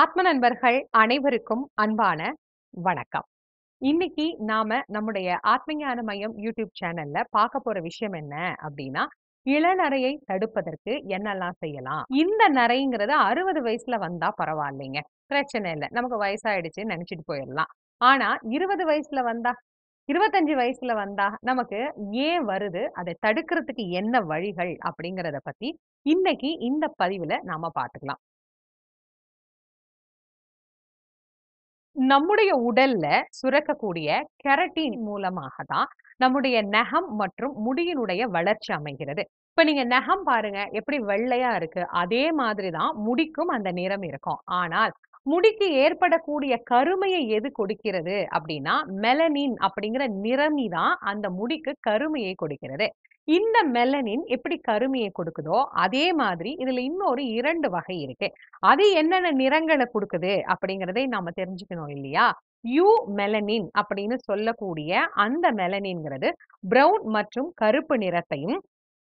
ஆத்ம நண்பர்கள் அனைவருக்கும் அன்பான வணக்கம் இன்னைக்கு நாம நம்முடைய ஆத்மஞான மையம் யூடியூப் சேனல்ல பார்க்க போற விஷயம் என்ன அப்படின்னா இளநரையை தடுப்பதற்கு என்னெல்லாம் செய்யலாம் இந்த நரைங்கிறது அறுபது வயசுல வந்தா பரவாயில்லைங்க பிரச்சனை இல்லை நமக்கு வயசாயிடுச்சு நினைச்சிட்டு போயிடலாம் ஆனா இருபது வயசுல வந்தா இருபத்தஞ்சு வயசுல வந்தா நமக்கு ஏன் வருது அதை தடுக்கிறதுக்கு என்ன வழிகள் அப்படிங்கிறத பத்தி இன்னைக்கு இந்த பதிவுல நாம பாத்துக்கலாம் நம்முடைய உடல்ல சுரக்கக்கூடிய கெரட்டின் மூலமாக தான் நம்முடைய நகம் மற்றும் முடியினுடைய வளர்ச்சி அமைகிறது இப்ப நீங்க நகம் பாருங்க எப்படி வெள்ளையா இருக்கு அதே மாதிரிதான் முடிக்கும் அந்த நிறம் இருக்கும் ஆனால் முடிக்கு ஏற்படக்கூடிய கருமையை எது கொடுக்கிறது அப்படின்னா மெலனின் அப்படிங்கிற நிறமி தான் அந்த முடிக்கு கருமையை கொடுக்கிறது இந்த மெலனின் எப்படி கருமையை கொடுக்குதோ அதே மாதிரி இதுல இன்னொரு இரண்டு வகை இருக்கு அது என்னென்ன நிறங்களை கொடுக்குது அப்படிங்கிறதை நாம தெரிஞ்சுக்கணும் இல்லையா யூ மெலனின் அப்படின்னு சொல்லக்கூடிய அந்த மெலனின்கிறது ப்ரௌன் மற்றும் கருப்பு நிறத்தையும்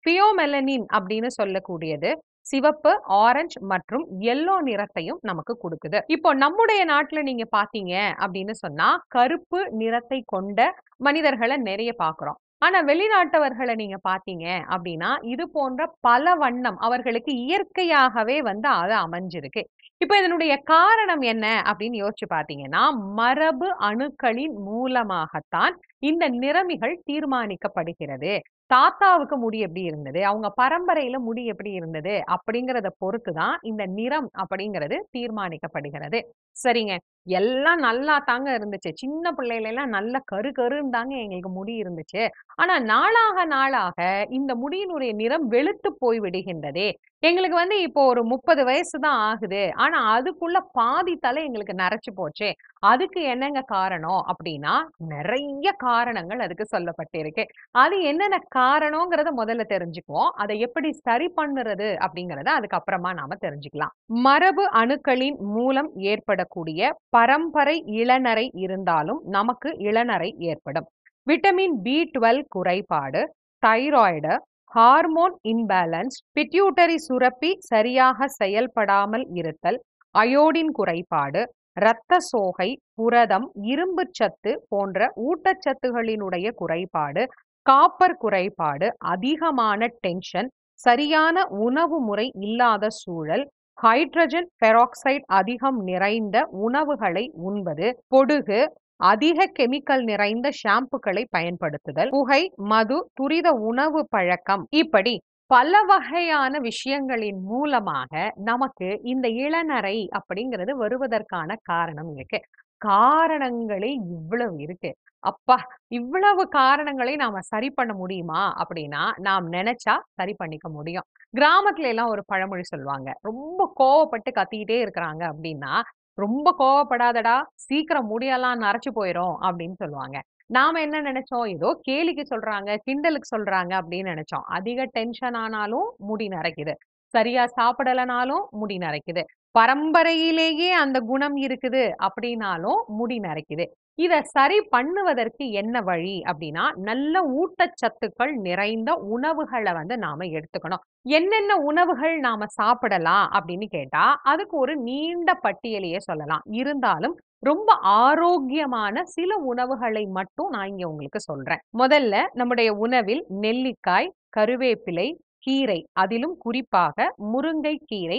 பியோமெலனின் அப்படின்னு சொல்லக்கூடியது சிவப்பு ஆரஞ்சு மற்றும் எல்லோ நிறத்தையும் நமக்கு கொடுக்குது இப்போ நம்முடைய நாட்டுல நீங்க பாத்தீங்க அப்படின்னு சொன்னா கருப்பு நிறத்தை கொண்ட மனிதர்களை நிறைய பாக்குறோம் ஆனா வெளிநாட்டவர்களை நீங்க பாத்தீங்க அப்படின்னா இது போன்ற பல வண்ணம் அவர்களுக்கு இயற்கையாகவே வந்து அது அமைஞ்சிருக்கு இப்ப இதனுடைய காரணம் என்ன அப்படின்னு யோசிச்சு பாத்தீங்கன்னா மரபு அணுக்களின் மூலமாகத்தான் இந்த நிறமிகள் தீர்மானிக்கப்படுகிறது தாத்தாவுக்கு முடி எப்படி இருந்தது அவங்க பரம்பரையில முடி எப்படி இருந்தது அப்படிங்கிறத பொறுத்துதான் இந்த நிறம் அப்படிங்கிறது தீர்மானிக்கப்படுகிறது சரிங்க எல்லாம் நல்லா தாங்க இருந்துச்சு சின்ன பிள்ளையில எல்லாம் நல்ல கரு கருன்னு தாங்க எங்களுக்கு முடி இருந்துச்சு ஆனா நாளாக நாளாக இந்த முடியினுடைய நிறம் வெளுத்து போய் விடுகின்றதே எங்களுக்கு வந்து இப்போ ஒரு முப்பது வயசு தான் ஆகுது ஆனா அதுக்குள்ள பாதி தலை எங்களுக்கு நரைச்சு போச்சு அதுக்கு என்னங்க காரணம் அப்படின்னா நிறைய காரணங்கள் அதுக்கு சொல்லப்பட்டிருக்கு அது என்னென்ன காரணங்கிறத முதல்ல தெரிஞ்சுக்குவோம் அதை எப்படி சரி பண்ணுறது அப்படிங்கிறத அதுக்கப்புறமா நாம தெரிஞ்சுக்கலாம் மரபு அணுக்களின் மூலம் ஏற்படக்கூடிய பரம்பரை இளநரை இருந்தாலும் நமக்கு இளநரை ஏற்படும் விட்டமின் பி டுவெல் குறைபாடு தைராய்டு ஹார்மோன் இம்பேலன்ஸ் பிட்யூட்டரி சுரப்பி சரியாக செயல்படாமல் இருத்தல் அயோடின் குறைபாடு இரத்த சோகை புரதம் இரும்பு சத்து போன்ற ஊட்டச்சத்துகளினுடைய குறைபாடு காப்பர் குறைபாடு அதிகமான டென்ஷன் சரியான உணவு முறை இல்லாத சூழல் ஹைட்ரஜன் பெராக்சைடு அதிகம் நிறைந்த உணவுகளை உண்பது பொடுகு அதிக கெமிக்கல் நிறைந்த ஷாம்புகளை பயன்படுத்துதல் புகை மது துரித உணவு பழக்கம் இப்படி பல வகையான விஷயங்களின் மூலமாக நமக்கு இந்த இளநரை அப்படிங்கிறது வருவதற்கான காரணம் இருக்கு காரணங்களே இவ்வளவு இருக்கு அப்பா இவ்வளவு காரணங்களை நாம சரி பண்ண முடியுமா அப்படின்னா நாம் நினைச்சா சரி பண்ணிக்க முடியும் கிராமத்துல எல்லாம் ஒரு பழமொழி சொல்லுவாங்க ரொம்ப கோவப்பட்டு கத்திக்கிட்டே இருக்கிறாங்க அப்படின்னா ரொம்ப கோவப்படாதடா சீக்கிரம் முடியெல்லாம் நரைச்சு போயிடும் அப்படின்னு சொல்லுவாங்க நாம என்ன நினைச்சோம் ஏதோ கேலிக்கு சொல்றாங்க கிண்டலுக்கு சொல்றாங்க அப்படின்னு நினைச்சோம் அதிக டென்ஷன் ஆனாலும் முடி நரைக்குது சரியா சாப்பிடலனாலும் முடி நரைக்குது பரம்பரையிலேயே அந்த குணம் இருக்குது அப்படின்னாலும் முடி நரைக்குது இதை சரி பண்ணுவதற்கு என்ன வழி அப்படின்னா நல்ல ஊட்டச்சத்துக்கள் நிறைந்த உணவுகளை வந்து நாம எடுத்துக்கணும் என்னென்ன உணவுகள் நாம சாப்பிடலாம் அப்படின்னு கேட்டா அதுக்கு ஒரு நீண்ட பட்டியலையே சொல்லலாம் இருந்தாலும் ரொம்ப ஆரோக்கியமான சில உணவுகளை மட்டும் நான் இங்க உங்களுக்கு சொல்றேன் முதல்ல நம்முடைய உணவில் நெல்லிக்காய் கருவேப்பிலை கீரை அதிலும் குறிப்பாக முருங்கை கீரை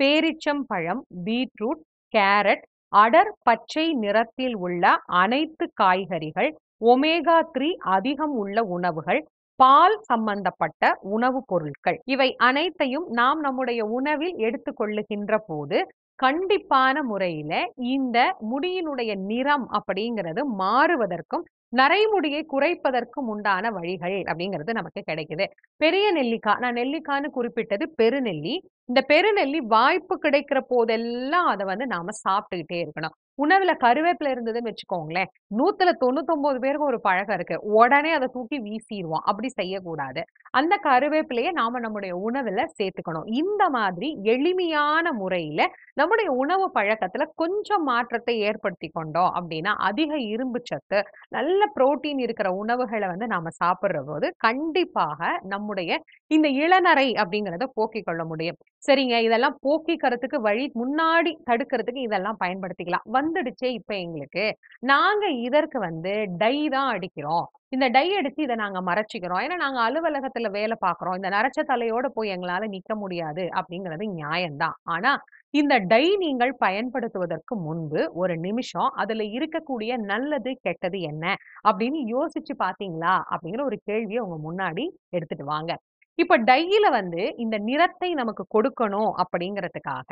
பேரிச்சம்பழம் பீட்ரூட் கேரட் அடர் பச்சை நிறத்தில் உள்ள அனைத்து காய்கறிகள் ஒமேகா த்ரீ அதிகம் உள்ள உணவுகள் பால் சம்பந்தப்பட்ட உணவுப் பொருட்கள் இவை அனைத்தையும் நாம் நம்முடைய உணவில் எடுத்துக்கொள்ளுகின்ற போது கண்டிப்பான முறையில இந்த முடியினுடைய நிறம் அப்படிங்கிறது மாறுவதற்கும் நரைமுடியை குறைப்பதற்கும் உண்டான வழிகள் அப்படிங்கிறது நமக்கு கிடைக்குது பெரிய நெல்லிக்காய் நான் நெல்லிக்காய்னு குறிப்பிட்டது பெருநெல்லி இந்த பெருநெல்லி வாய்ப்பு கிடைக்கிற போதெல்லாம் அதை வந்து நாம சாப்பிட்டுக்கிட்டே இருக்கணும் உணவுல கருவேப்பிலை இருந்ததுன்னு வச்சுக்கோங்களேன் நூத்துல தொண்ணூத்தொன்பது பேருக்கு ஒரு பழகம் இருக்கு உடனே அதை தூக்கி வீசிடுவோம் அப்படி செய்யக்கூடாது அந்த கருவேப்பிலையை நாம நம்முடைய உணவுல சேர்த்துக்கணும் இந்த மாதிரி எளிமையான முறையில நம்முடைய உணவு பழக்கத்துல கொஞ்சம் மாற்றத்தை ஏற்படுத்தி கொண்டோம் அப்படின்னா அதிக இரும்பு சத்து நல்ல புரோட்டீன் இருக்கிற உணவுகளை வந்து நாம சாப்பிடுற போது கண்டிப்பாக நம்முடைய இந்த இளநரை அப்படிங்கிறத போக்கிக் கொள்ள முடியும் சரிங்க இதெல்லாம் போக்கிக்கிறதுக்கு வழி முன்னாடி தடுக்கிறதுக்கு இதெல்லாம் பயன்படுத்திக்கலாம் வந்து வந்துடுச்சே இப்போ எங்களுக்கு நாங்க இதற்கு வந்து டை தான் அடிக்கிறோம் இந்த டை அடிச்சு இதை நாங்க மறைச்சிக்கிறோம் ஏன்னா நாங்க அலுவலகத்துல வேலை பாக்குறோம் இந்த நரைச்ச தலையோட போய் எங்களால நிக்க முடியாது அப்படிங்கிறது நியாயம்தான் ஆனா இந்த டை நீங்கள் பயன்படுத்துவதற்கு முன்பு ஒரு நிமிஷம் அதுல இருக்கக்கூடிய நல்லது கெட்டது என்ன அப்படின்னு யோசிச்சு பார்த்தீங்களா அப்படிங்கிற ஒரு கேள்வியை உங்க முன்னாடி எடுத்துட்டு வாங்க இப்ப டையில வந்து இந்த நிறத்தை நமக்கு கொடுக்கணும் அப்படிங்கிறதுக்காக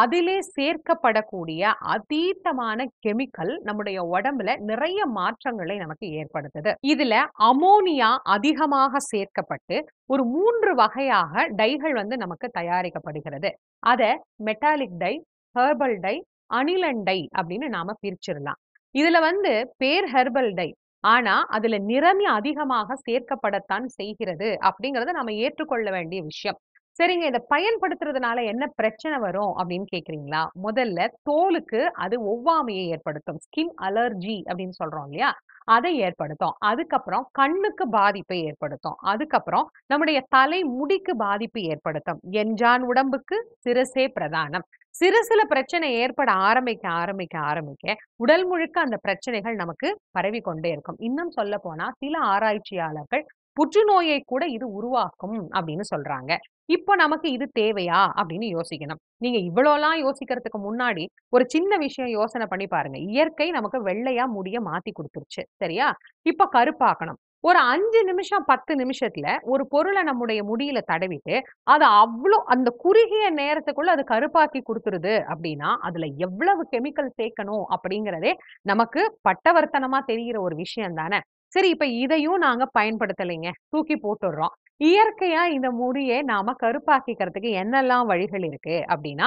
அதிலே சேர்க்கப்படக்கூடிய அதீத்தமான கெமிக்கல் நம்முடைய உடம்புல நிறைய மாற்றங்களை நமக்கு ஏற்படுத்துது இதுல அமோனியா அதிகமாக சேர்க்கப்பட்டு ஒரு மூன்று வகையாக டைகள் வந்து நமக்கு தயாரிக்கப்படுகிறது அதை metallic dye herbal dye aniline dye அப்படின்னு நாம பிரிச்சிடலாம் இதுல வந்து பேர் ஹெர்பல் டை ஆனா அதுல நிறமி அதிகமாக சேர்க்கப்படத்தான் செய்கிறது அப்படிங்கறத நம்ம ஏற்றுக்கொள்ள வேண்டிய விஷயம் சரிங்க இதை பயன்படுத்துறதுனால என்ன பிரச்சனை வரும் அப்படின்னு கேட்குறீங்களா முதல்ல தோலுக்கு அது ஒவ்வாமையை ஏற்படுத்தும் ஸ்கின் அலர்ஜி அப்படின்னு சொல்கிறோம் இல்லையா அதை ஏற்படுத்தும் அதுக்கப்புறம் கண்ணுக்கு பாதிப்பை ஏற்படுத்தும் அதுக்கப்புறம் நம்முடைய தலை முடிக்கு பாதிப்பு ஏற்படுத்தும் என்றான் உடம்புக்கு சிறசே பிரதானம் சிறு சில பிரச்சனை ஏற்பட ஆரம்பிக்க ஆரம்பிக்க ஆரம்பிக்க உடல் முழுக்க அந்த பிரச்சனைகள் நமக்கு பரவி கொண்டே இருக்கும் இன்னும் சொல்ல போனா சில ஆராய்ச்சியாளர்கள் புற்றுநோயை கூட இது உருவாக்கும் அப்படின்னு சொல்றாங்க இப்போ நமக்கு இது தேவையா அப்படின்னு யோசிக்கணும் நீங்க இவ்வளோலாம் யோசிக்கிறதுக்கு முன்னாடி ஒரு சின்ன விஷயம் யோசனை பண்ணி பாருங்க இயற்கை நமக்கு வெள்ளையா முடிய மாத்தி கொடுத்துருச்சு சரியா இப்ப கருப்பாக்கணும் ஒரு அஞ்சு நிமிஷம் பத்து நிமிஷத்துல ஒரு பொருளை நம்முடைய முடியில தடவிட்டு அது அவ்வளோ அந்த குறுகிய நேரத்துக்குள்ள அது கருப்பாக்கி கொடுத்துருது அப்படின்னா அதுல எவ்வளவு கெமிக்கல் சேர்க்கணும் அப்படிங்கிறதே நமக்கு பட்டவர்த்தனமா தெரிகிற ஒரு விஷயம் தானே சரி இப்ப இதையும் நாங்க பயன்படுத்தலைங்க தூக்கி போட்டுடுறோம் இயற்கையா இந்த முடியை நாம கருப்பாக்கிக்கிறதுக்கு என்னெல்லாம் வழிகள் இருக்கு அப்படின்னா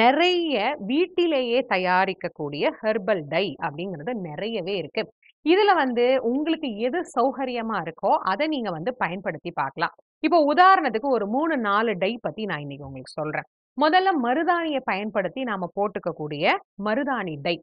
நிறைய வீட்டிலேயே தயாரிக்கக்கூடிய ஹெர்பல் டை அப்படிங்கிறது நிறையவே இருக்கு இதுல வந்து உங்களுக்கு எது சௌகரியமா இருக்கோ அதை நீங்க வந்து பயன்படுத்தி பார்க்கலாம் இப்போ உதாரணத்துக்கு ஒரு மூணு நாலு டை பத்தி நான் இன்னைக்கு உங்களுக்கு சொல்றேன் முதல்ல மருதாணியை பயன்படுத்தி நாம போட்டுக்கக்கூடிய மருதாணி டை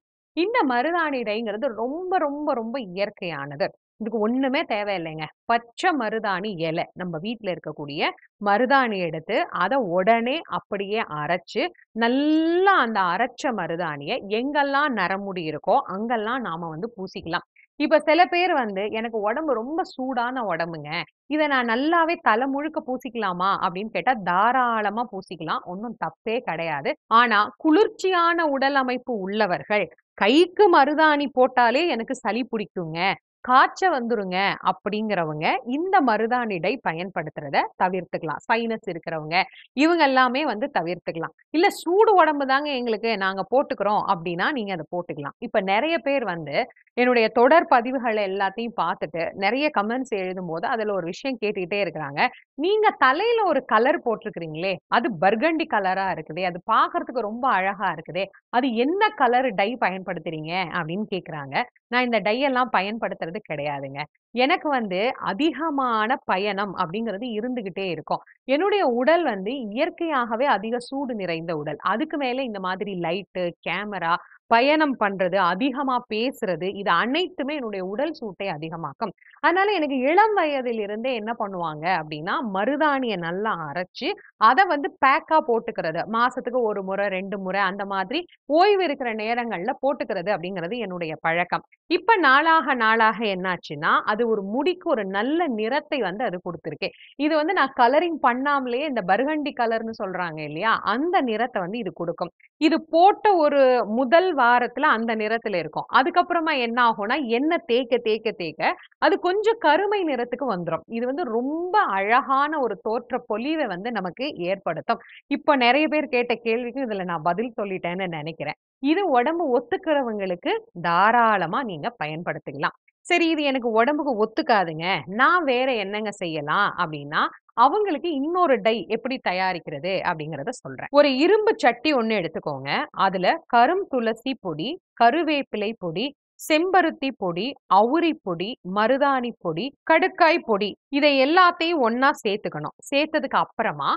இந்த மருதாணி டைங்கிறது ரொம்ப ரொம்ப ரொம்ப இயற்கையானது இதுக்கு ஒன்றுமே தேவையில்லைங்க பச்சை மருதாணி இலை நம்ம வீட்டில் இருக்கக்கூடிய மருதாணி எடுத்து அதை உடனே அப்படியே அரைச்சு நல்லா அந்த அரைச்ச மருதாணியை எங்கெல்லாம் நரமுடி இருக்கோ அங்கெல்லாம் நாம வந்து பூசிக்கலாம் இப்போ சில பேர் வந்து எனக்கு உடம்பு ரொம்ப சூடான உடம்புங்க இதை நான் நல்லாவே தலை முழுக்க பூசிக்கலாமா அப்படின்னு கேட்டால் தாராளமாக பூசிக்கலாம் ஒன்றும் தப்பே கிடையாது ஆனால் குளிர்ச்சியான உடல் அமைப்பு உள்ளவர்கள் கைக்கு மருதாணி போட்டாலே எனக்கு சளி பிடிக்குங்க காய்ச்சல் வந்துருங்க அப்படிங்கிறவங்க இந்த மருதாணிடை பயன்படுத்துறத தவிர்த்துக்கலாம் சைனஸ் இருக்கிறவங்க இவங்க எல்லாமே வந்து தவிர்த்துக்கலாம் இல்ல சூடு உடம்பு தாங்க எங்களுக்கு நாங்க போட்டுக்கிறோம் அப்படின்னா நீங்க அதை போட்டுக்கலாம் இப்ப நிறைய பேர் வந்து என்னுடைய தொடர் பதிவுகள் எல்லாத்தையும் பார்த்துட்டு நிறைய கமெண்ட்ஸ் எழுதும் போது அதுல ஒரு விஷயம் கேட்டுக்கிட்டே இருக்கிறாங்க நீங்க தலையில ஒரு கலர் போட்டிருக்கிறீங்களே அது பர்கண்டி கலரா இருக்குதே அது பாக்குறதுக்கு ரொம்ப அழகா இருக்குதே அது என்ன கலர் டை பயன்படுத்துறீங்க அப்படின்னு கேக்குறாங்க நான் இந்த டை எல்லாம் பயன்படுத்துறது கிடையாதுங்க எனக்கு வந்து அதிகமான பயணம் அப்படிங்கிறது இருந்துகிட்டே இருக்கும் என்னுடைய உடல் வந்து இயற்கையாகவே அதிக சூடு நிறைந்த உடல் அதுக்கு மேல இந்த மாதிரி லைட்டு கேமரா பயணம் பண்றது அதிகமா பேசுறது இது அனைத்துமே என்னுடைய உடல் சூட்டை அதிகமாக்கும் அதனால எனக்கு இளம் வயதில் இருந்தே என்ன பண்ணுவாங்க அப்படின்னா மருதாணியை நல்லா அரைச்சு அதை வந்து பேக்கா போட்டுக்கிறது மாசத்துக்கு ஒரு முறை ரெண்டு முறை அந்த மாதிரி ஓய்வு இருக்கிற நேரங்கள்ல போட்டுக்கிறது அப்படிங்கிறது என்னுடைய பழக்கம் இப்ப நாளாக நாளாக என்னாச்சுன்னா அது ஒரு முடிக்கு ஒரு நல்ல நிறத்தை வந்து அது கொடுத்துருக்கேன் இது வந்து நான் கலரிங் பண்ணாமலேயே இந்த பர்கண்டி கலர்னு சொல்றாங்க இல்லையா அந்த நிறத்தை வந்து இது கொடுக்கும் இது போட்ட ஒரு முதல் வாரத்துல அந்த நிறத்துல இருக்கும் அதுக்கப்புறமா என்ன ஆகும்னா எண்ணெய் தேக்க தேக்க தேக்க அது கொஞ்சம் கருமை நிறத்துக்கு வந்துடும் இது வந்து ரொம்ப அழகான ஒரு தோற்ற பொலிவை வந்து நமக்கு ஏற்படுத்தும் இப்ப நிறைய பேர் கேட்ட கேள்விக்கு இதுல நான் பதில் சொல்லிட்டேன்னு நினைக்கிறேன் இது உடம்பு ஒத்துக்கிறவங்களுக்கு தாராளமா நீங்க பயன்படுத்திக்கலாம் சரி இது எனக்கு உடம்புக்கு ஒத்துக்காதுங்க நான் வேற என்னங்க செய்யலாம் அப்படின்னா அவங்களுக்கு இன்னொரு டை எப்படி தயாரிக்கிறது அப்படிங்கிறத சொல்றேன் ஒரு இரும்பு சட்டி ஒன்று எடுத்துக்கோங்க அதுல கரும் துளசி பொடி கருவேப்பிலை பொடி செம்பருத்தி பொடி அவுரி பொடி மருதாணி பொடி கடுக்காய் பொடி இதை எல்லாத்தையும் ஒன்னா சேர்த்துக்கணும் சேர்த்ததுக்கு அப்புறமா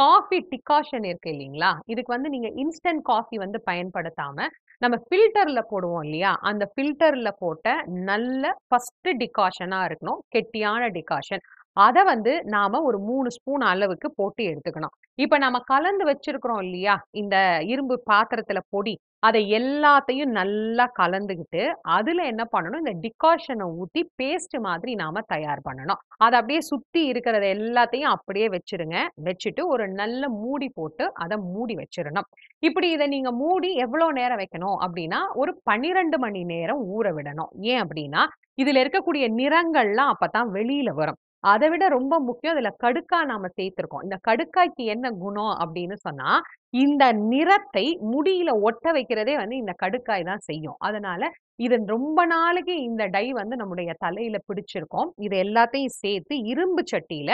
காஃபி டிகாஷன் இருக்கு இல்லைங்களா இதுக்கு வந்து நீங்க இன்ஸ்டன்ட் காஃபி வந்து பயன்படுத்தாம நம்ம ஃபில்டர்ல போடுவோம் இல்லையா அந்த ஃபில்டர்ல போட்ட நல்ல ஃபர்ஸ்ட் டிகாஷனா இருக்கணும் கெட்டியான டிகாஷன் அதை வந்து நாம் ஒரு மூணு ஸ்பூன் அளவுக்கு போட்டு எடுத்துக்கணும் இப்போ நம்ம கலந்து வச்சிருக்கிறோம் இல்லையா இந்த இரும்பு பாத்திரத்தில் பொடி அதை எல்லாத்தையும் நல்லா கலந்துக்கிட்டு அதில் என்ன பண்ணணும் இந்த டிகாஷனை ஊற்றி பேஸ்ட் மாதிரி நாம் தயார் பண்ணணும் அதை அப்படியே சுற்றி இருக்கிறத எல்லாத்தையும் அப்படியே வச்சிருங்க வச்சுட்டு ஒரு நல்ல மூடி போட்டு அதை மூடி வச்சிடணும் இப்படி இதை நீங்கள் மூடி எவ்வளோ நேரம் வைக்கணும் அப்படின்னா ஒரு பன்னிரெண்டு மணி நேரம் ஊற விடணும் ஏன் அப்படின்னா இதில் இருக்கக்கூடிய நிறங்கள்லாம் அப்போ தான் வெளியில் வரும் அதை விட ரொம்ப முக்கியம் இதுல கடுக்காய் நாம சேர்த்திருக்கோம் இந்த கடுக்காய்க்கு என்ன குணம் அப்படின்னு சொன்னா இந்த நிறத்தை முடியில ஒட்ட வைக்கிறதே வந்து இந்த கடுக்காய் தான் செய்யும் அதனால இது ரொம்ப நாளைக்கு இந்த டை வந்து நம்முடைய தலையில பிடிச்சிருக்கோம் இது எல்லாத்தையும் சேர்த்து இரும்பு சட்டியில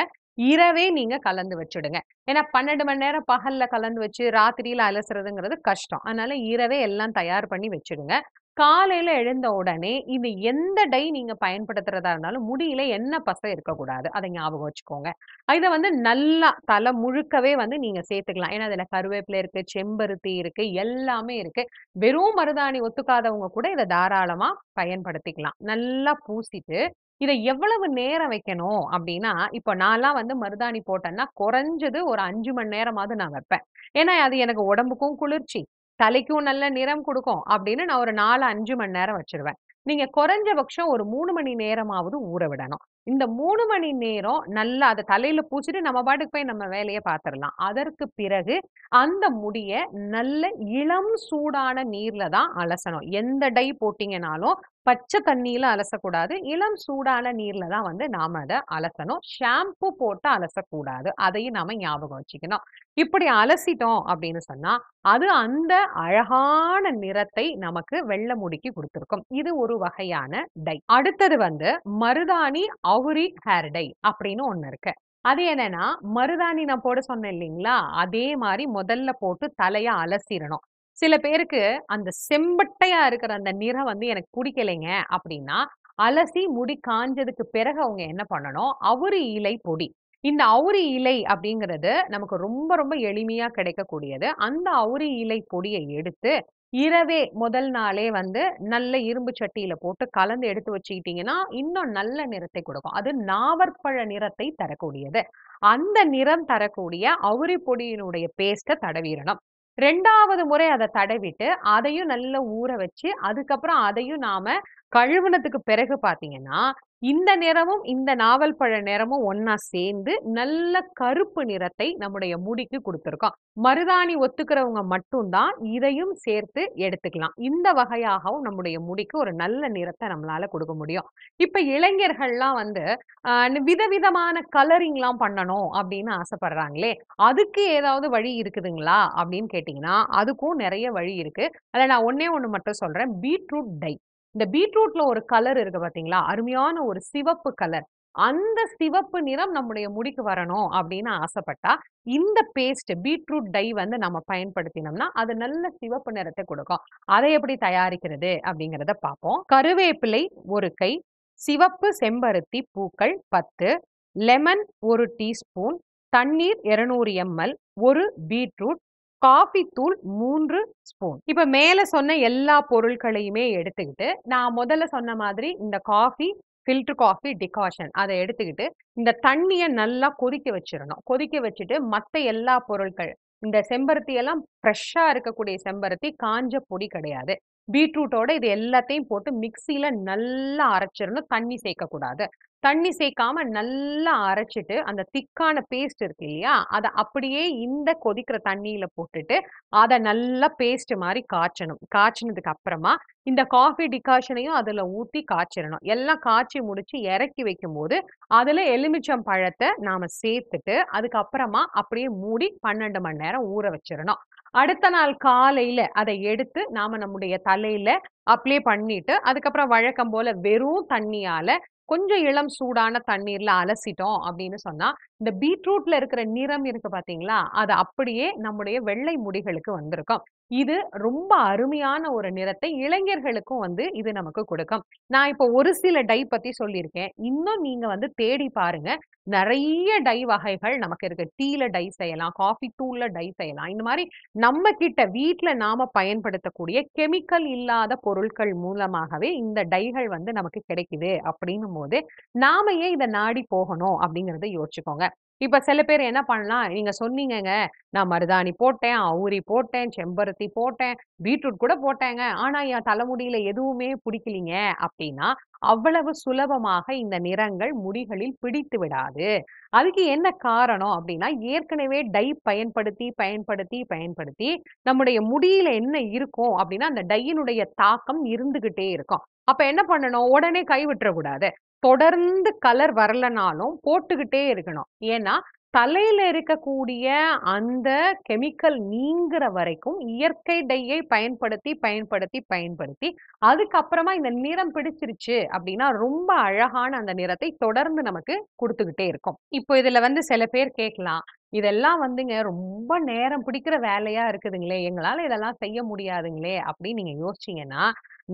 இரவே நீங்க கலந்து வச்சுடுங்க ஏன்னா பன்னெண்டு மணி நேரம் பகல்ல கலந்து வச்சு ராத்திரியில அலசுறதுங்கிறது கஷ்டம் அதனால இரவே எல்லாம் தயார் பண்ணி வச்சுடுங்க காலையில் எழுந்த உடனே இது எந்த டை நீங்கள் பயன்படுத்துறதா இருந்தாலும் முடியல என்ன பசை இருக்கக்கூடாது அதை ஞாபகம் வச்சுக்கோங்க இதை வந்து நல்லா தலை முழுக்கவே வந்து நீங்கள் சேர்த்துக்கலாம் ஏன்னா அதில் கருவேப்பிலை இருக்கு செம்பருத்தி இருக்கு எல்லாமே இருக்கு வெறும் மருதாணி ஒத்துக்காதவங்க கூட இதை தாராளமாக பயன்படுத்திக்கலாம் நல்லா பூசிட்டு இதை எவ்வளவு நேரம் வைக்கணும் அப்படின்னா இப்போ நான்லாம் வந்து மருதாணி போட்டேன்னா குறைஞ்சது ஒரு அஞ்சு மணி நேரமாவது நான் வைப்பேன் ஏன்னா அது எனக்கு உடம்புக்கும் குளிர்ச்சி தலைக்கும் நல்ல நிறம் கொடுக்கும் அப்படின்னு நான் ஒரு நாலு அஞ்சு மணி நேரம் வச்சிருவேன் நீங்க குறைஞ்சபட்சம் ஒரு மூணு மணி நேரமாவது ஊற விடணும் இந்த மூணு மணி நேரம் நல்லா அதை தலையில பூச்சிட்டு நம்ம பாட்டுக்கு போய் நம்ம வேலையை பார்த்துடலாம் அதற்கு பிறகு அந்த முடிய நல்ல இளம் சூடான நீர்ல தான் அலசணும் எந்த டை போட்டிங்கனாலும் பச்சை தண்ணியில அலசக்கூடாது இளம் சூடான நீர்ல தான் வந்து நாம அதை அலசணும் ஷாம்பு போட்டு அலசக்கூடாது அதையும் நாம ஞாபகம் வச்சுக்கணும் இப்படி அலசிட்டோம் அப்படின்னு சொன்னா அது அந்த அழகான நிறத்தை நமக்கு வெள்ளை முடிக்கி கொடுத்துருக்கும் இது ஒரு வகையான டை அடுத்தது வந்து மருதாணி அவுரி ஹேரடை அப்படின்னு ஒண்ணு இருக்கு அது என்னன்னா மருதாணி நான் போட சொன்னேன் இல்லைங்களா அதே மாதிரி முதல்ல போட்டு தலைய அலசிடணும் சில பேருக்கு அந்த செம்பட்டையா இருக்கிற அந்த நிறம் வந்து எனக்கு குடிக்கலைங்க அப்படின்னா அலசி முடி காஞ்சதுக்கு பிறகு அவங்க என்ன பண்ணணும் அவுரி இலை பொடி இந்த அவுரி இலை அப்படிங்கிறது நமக்கு ரொம்ப ரொம்ப எளிமையா கிடைக்கக்கூடியது அந்த அவுரி இலை பொடியை எடுத்து இரவே முதல் நாளே வந்து நல்ல இரும்பு சட்டியில போட்டு கலந்து எடுத்து வச்சுக்கிட்டீங்கன்னா இன்னும் நல்ல நிறத்தை கொடுக்கும் அது நாவற்பழ நிறத்தை தரக்கூடியது அந்த நிறம் தரக்கூடிய அவுரி பொடியினுடைய பேஸ்ட தடவிடணும் ரெண்டாவது முறை அதை தடவிட்டு அதையும் நல்லா ஊற வச்சு அதுக்கப்புறம் அதையும் நாம கழுவுனதுக்கு பிறகு பார்த்தீங்கன்னா இந்த நிறமும் இந்த நாவல் பழ நிறமும் ஒன்னா சேர்ந்து நல்ல கருப்பு நிறத்தை நம்முடைய முடிக்கு கொடுத்துருக்கோம் மருதாணி ஒத்துக்கிறவங்க மட்டும்தான் இதையும் சேர்த்து எடுத்துக்கலாம் இந்த வகையாகவும் நம்முடைய முடிக்கு ஒரு நல்ல நிறத்தை நம்மளால கொடுக்க முடியும் இப்ப இளைஞர்கள்லாம் வந்து விதவிதமான கலரிங்லாம் பண்ணணும் அப்படின்னு ஆசைப்படுறாங்களே அதுக்கு ஏதாவது வழி இருக்குதுங்களா அப்படின்னு கேட்டிங்கன்னா அதுக்கும் நிறைய வழி இருக்கு அதில் நான் ஒன்னே ஒன்று மட்டும் சொல்கிறேன் பீட்ரூட் டை இந்த பீட்ரூட்ல ஒரு கலர் இருக்கு பாத்தீங்களா அருமையான ஒரு சிவப்பு கலர் அந்த சிவப்பு நிறம் நம்முடைய முடிக்கு வரணும் அப்படின்னு ஆசைப்பட்டா இந்த பேஸ்ட் பீட்ரூட் டை வந்து நம்ம பயன்படுத்தினோம்னா அது நல்ல சிவப்பு நிறத்தை கொடுக்கும் அதை எப்படி தயாரிக்கிறது அப்படிங்கிறத பார்ப்போம் கருவேப்பிலை ஒரு கை சிவப்பு செம்பருத்தி பூக்கள் பத்து லெமன் ஒரு டீஸ்பூன் தண்ணீர் இருநூறு எம்எல் ஒரு பீட்ரூட் காஃபி தூள் மூன்று ஸ்பூன் இப்ப மேல சொன்ன எல்லா பொருட்களையுமே எடுத்துக்கிட்டு நான் முதல்ல சொன்ன மாதிரி இந்த காஃபி ஃபில்டர் காஃபி டிகாஷன் அதை எடுத்துக்கிட்டு இந்த தண்ணியை நல்லா கொதிக்க வச்சிடணும் கொதிக்க வச்சுட்டு மற்ற எல்லா பொருட்கள் இந்த செம்பருத்தி எல்லாம் ஃப்ரெஷ்ஷாக இருக்கக்கூடிய செம்பருத்தி காஞ்ச பொடி கிடையாது பீட்ரூட்டோட இது எல்லாத்தையும் போட்டு மிக்சியில் நல்லா அரைச்சிடணும் தண்ணி சேர்க்கக்கூடாது தண்ணி சேர்க்காம நல்லா அரைச்சிட்டு அந்த திக்கான பேஸ்ட் இருக்கு இல்லையா அதை அப்படியே இந்த கொதிக்கிற தண்ணியில போட்டுட்டு அதை நல்லா பேஸ்ட் மாதிரி காய்ச்சணும் காய்ச்சினதுக்கு அப்புறமா இந்த காஃபி டிகாஷனையும் அதில் ஊற்றி காய்ச்சிடணும் எல்லாம் காய்ச்சி முடிச்சு இறக்கி வைக்கும் போது அதுல எலுமிச்சம் பழத்தை நாம சேர்த்துட்டு அதுக்கப்புறமா அப்படியே மூடி பன்னெண்டு மணி நேரம் ஊற வச்சிடணும் அடுத்த நாள் காலையில அதை எடுத்து நாம நம்முடைய தலையில் அப்ளை பண்ணிட்டு அதுக்கப்புறம் வழக்கம் போல் வெறும் தண்ணியால் கொஞ்சம் இளம் சூடான தண்ணீர்ல அலசிட்டோம் அப்படின்னு சொன்னா இந்த பீட்ரூட்ல இருக்கிற நிறம் இருக்கு பாத்தீங்களா அது அப்படியே நம்முடைய வெள்ளை முடிகளுக்கு வந்திருக்கும் இது ரொம்ப அருமையான ஒரு நிறத்தை இளைஞர்களுக்கும் வந்து இது நமக்கு கொடுக்கும் நான் இப்போ ஒரு சில டை பத்தி சொல்லியிருக்கேன் இன்னும் நீங்க வந்து தேடி பாருங்க நிறைய டை வகைகள் நமக்கு இருக்கு டீல டை செய்யலாம் காஃபி டூல டை செய்யலாம் இந்த மாதிரி நம்ம கிட்ட வீட்டுல நாம பயன்படுத்தக்கூடிய கெமிக்கல் இல்லாத பொருட்கள் மூலமாகவே இந்த டைகள் வந்து நமக்கு கிடைக்குது அப்படின்னும் போது நாம ஏன் இதை நாடி போகணும் அப்படிங்கறத யோசிச்சுக்கோங்க இப்ப சில பேர் என்ன பண்ணலாம் நீங்க சொன்னீங்க நான் மருதாணி போட்டேன் அவுரி போட்டேன் செம்பருத்தி போட்டேன் பீட்ரூட் கூட போட்டேங்க ஆனா என் தலைமுடியில எதுவுமே பிடிக்கலீங்க அப்படின்னா அவ்வளவு சுலபமாக இந்த நிறங்கள் முடிகளில் பிடித்து விடாது அதுக்கு என்ன காரணம் அப்படின்னா ஏற்கனவே டை பயன்படுத்தி பயன்படுத்தி பயன்படுத்தி நம்முடைய முடியில என்ன இருக்கும் அப்படின்னா அந்த டையினுடைய தாக்கம் இருந்துகிட்டே இருக்கும் அப்ப என்ன பண்ணணும் உடனே கை கூடாது தொடர்ந்து கலர் வரலனாலும் போட்டுக்கிட்டே இருக்கணும் ஏன்னா தலையில இருக்கக்கூடிய அந்த கெமிக்கல் நீங்கிற வரைக்கும் இயற்கை டையை பயன்படுத்தி பயன்படுத்தி பயன்படுத்தி அதுக்கப்புறமா இந்த நிறம் பிடிச்சிருச்சு அப்படின்னா ரொம்ப அழகான அந்த நிறத்தை தொடர்ந்து நமக்கு கொடுத்துக்கிட்டே இருக்கும் இப்போ இதுல வந்து சில பேர் கேட்கலாம் இதெல்லாம் வந்துங்க ரொம்ப நேரம் பிடிக்கிற வேலையா இருக்குதுங்களே எங்களால இதெல்லாம் செய்ய முடியாதுங்களே அப்படின்னு நீங்க யோசிச்சீங்கன்னா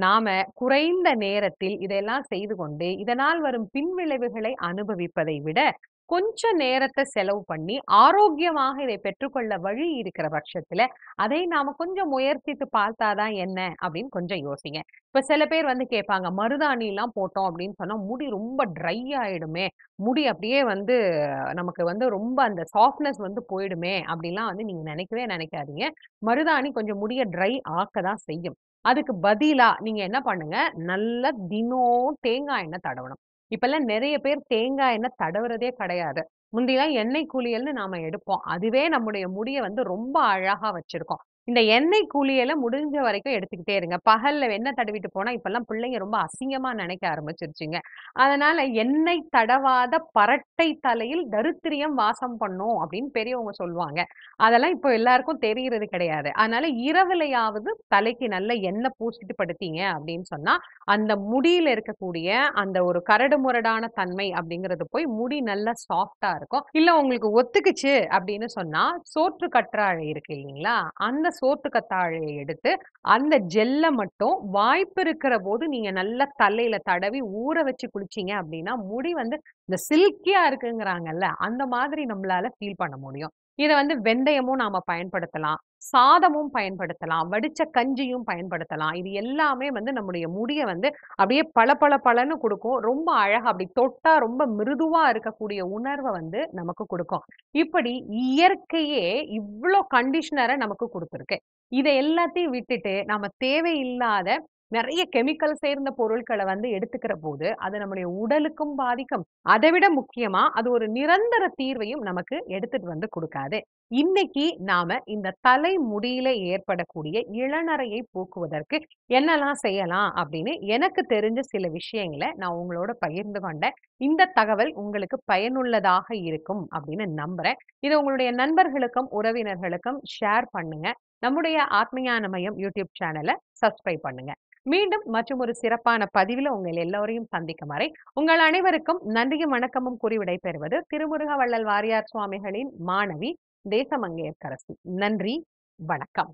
நாம குறைந்த நேரத்தில் இதையெல்லாம் செய்து கொண்டு இதனால் வரும் பின்விளைவுகளை அனுபவிப்பதை விட கொஞ்சம் நேரத்தை செலவு பண்ணி ஆரோக்கியமாக இதை பெற்றுக்கொள்ள வழி இருக்கிற பட்சத்துல அதை நாம கொஞ்சம் முயற்சித்து பார்த்தாதான் என்ன அப்படின்னு கொஞ்சம் யோசிங்க இப்ப சில பேர் வந்து கேட்பாங்க மருதாணி எல்லாம் போட்டோம் அப்படின்னு சொன்னா முடி ரொம்ப ட்ரை ஆயிடுமே முடி அப்படியே வந்து நமக்கு வந்து ரொம்ப அந்த சாஃப்ட்னஸ் வந்து போயிடுமே அப்படிலாம் வந்து நீங்க நினைக்கவே நினைக்காதீங்க மருதாணி கொஞ்சம் முடிய ட்ரை ஆக்க தான் செய்யும் அதுக்கு பதிலா நீங்க என்ன பண்ணுங்க நல்ல தினம் தேங்காய் எண்ணெய் தடவணும் இப்பெல்லாம் நிறைய பேர் தேங்காய் எண்ணெய் தடவுறதே கிடையாது முந்தியெல்லாம் எண்ணெய் குளியல்னு நாம எடுப்போம் அதுவே நம்முடைய முடியை வந்து ரொம்ப அழகா வச்சிருக்கோம் இந்த எண்ணெய் கூலியில முடிஞ்ச வரைக்கும் எடுத்துக்கிட்டே இருங்க பகல்ல எண்ணெய் தடவிட்டு போனா இப்பெல்லாம் பிள்ளைங்க ரொம்ப அசிங்கமா நினைக்க ஆரம்பிச்சிருச்சுங்க அதனால எண்ணெய் தடவாத பரட்டை தலையில் தரித்திரியம் வாசம் பண்ணும் அப்படின்னு பெரியவங்க சொல்லுவாங்க அதெல்லாம் இப்போ எல்லாருக்கும் தெரியறது கிடையாது அதனால இரவுலையாவது தலைக்கு நல்ல எண்ணெய் பூசிட்டு படுத்தீங்க அப்படின்னு சொன்னா அந்த முடியில இருக்கக்கூடிய அந்த ஒரு கரடு முரடான தன்மை அப்படிங்கிறது போய் முடி நல்லா சாஃப்டா இருக்கும் இல்ல உங்களுக்கு ஒத்துக்குச்சு அப்படின்னு சொன்னா சோற்று கற்றாழை இருக்கு இல்லைங்களா அந்த சோத்துக்கத்தாழை எடுத்து அந்த ஜெல்லை மட்டும் வாய்ப்பு இருக்கிற போது நீங்கள் நல்லா தலையில் தடவி ஊற வச்சு குளிச்சிங்க அப்படின்னா முடி வந்து இந்த சில்கியாக இருக்குங்கிறாங்கல்ல அந்த மாதிரி நம்மளால ஃபீல் பண்ண முடியும் இதை வந்து வெந்தயமும் நாம் பயன்படுத்தலாம் சாதமும் பயன்படுத்தலாம் வடிச்ச கஞ்சியும் பயன்படுத்தலாம் இது எல்லாமே வந்து நம்முடைய முடியை வந்து அப்படியே பல பல பலன்னு கொடுக்கும் ரொம்ப அழகாக அப்படி தொட்டா ரொம்ப மிருதுவா இருக்கக்கூடிய உணர்வை வந்து நமக்கு கொடுக்கும் இப்படி இயற்கையே இவ்வளோ கண்டிஷனரை நமக்கு கொடுத்துருக்கு இதை எல்லாத்தையும் விட்டுட்டு நம்ம தேவையில்லாத நிறைய கெமிக்கல் சேர்ந்த பொருட்களை வந்து எடுத்துக்கிற போது அது நம்முடைய உடலுக்கும் பாதிக்கும் அதை விட முக்கியமா அது ஒரு நிரந்தர தீர்வையும் நமக்கு எடுத்துட்டு வந்து கொடுக்காது இன்னைக்கு நாம இந்த தலை முடியில ஏற்படக்கூடிய இளநரையை போக்குவதற்கு என்னெல்லாம் செய்யலாம் அப்படின்னு எனக்கு தெரிஞ்ச சில விஷயங்களை நான் உங்களோட பகிர்ந்து கொண்டேன் இந்த தகவல் உங்களுக்கு பயனுள்ளதாக இருக்கும் அப்படின்னு நம்புறேன் இதை உங்களுடைய நண்பர்களுக்கும் உறவினர்களுக்கும் ஷேர் பண்ணுங்க நம்முடைய ஆத்மயான மையம் யூடியூப் சேனலை சப்ஸ்கிரைப் பண்ணுங்க மீண்டும் மற்றும் ஒரு சிறப்பான பதிவில் உங்கள் எல்லோரையும் சந்திக்கும் வரை உங்கள் அனைவருக்கும் நன்றியும் வணக்கமும் கூறி விடைபெறுவது திருமுருக வள்ளல் வாரியார் சுவாமிகளின் மாணவி தேசமங்கையர்க்கரசி நன்றி வணக்கம்